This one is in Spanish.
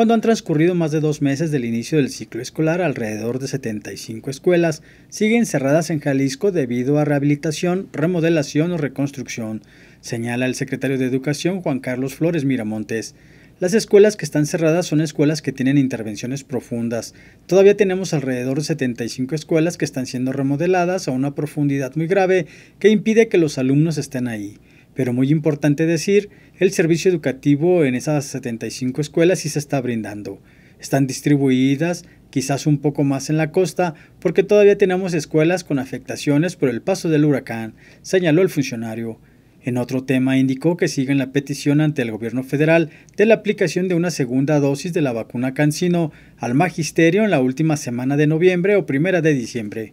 Cuando han transcurrido más de dos meses del inicio del ciclo escolar, alrededor de 75 escuelas siguen cerradas en Jalisco debido a rehabilitación, remodelación o reconstrucción, señala el secretario de Educación Juan Carlos Flores Miramontes. Las escuelas que están cerradas son escuelas que tienen intervenciones profundas. Todavía tenemos alrededor de 75 escuelas que están siendo remodeladas a una profundidad muy grave que impide que los alumnos estén ahí. Pero muy importante decir, el servicio educativo en esas 75 escuelas sí se está brindando. Están distribuidas quizás un poco más en la costa, porque todavía tenemos escuelas con afectaciones por el paso del huracán, señaló el funcionario. En otro tema indicó que siguen la petición ante el gobierno federal de la aplicación de una segunda dosis de la vacuna Cancino al magisterio en la última semana de noviembre o primera de diciembre.